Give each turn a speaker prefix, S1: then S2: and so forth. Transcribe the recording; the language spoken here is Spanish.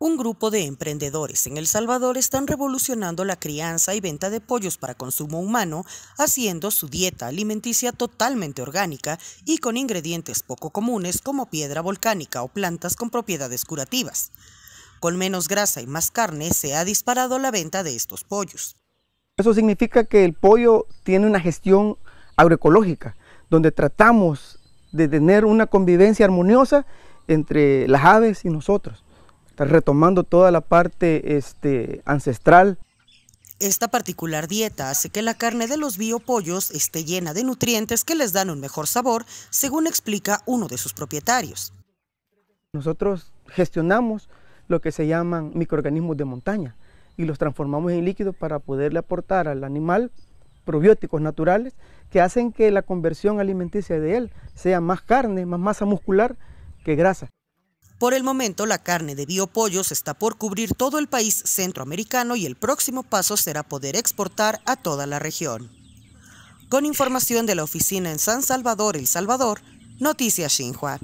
S1: Un grupo de emprendedores en El Salvador están revolucionando la crianza y venta de pollos para consumo humano, haciendo su dieta alimenticia totalmente orgánica y con ingredientes poco comunes como piedra volcánica o plantas con propiedades curativas. Con menos grasa y más carne se ha disparado la venta de estos
S2: pollos. Eso significa que el pollo tiene una gestión agroecológica, donde tratamos de tener una convivencia armoniosa entre las aves y nosotros retomando toda la parte este, ancestral.
S1: Esta particular dieta hace que la carne de los biopollos esté llena de nutrientes que les
S2: dan un mejor sabor, según explica uno de sus propietarios. Nosotros gestionamos lo que se llaman microorganismos de montaña y los transformamos en líquidos para poderle aportar al animal probióticos naturales que hacen que la conversión alimenticia de él sea más carne, más masa muscular que grasa.
S1: Por el momento, la carne de biopollos está por cubrir todo el país centroamericano y el próximo paso será poder exportar a toda la región. Con información de la oficina en San Salvador, El Salvador, Noticias Xinhua.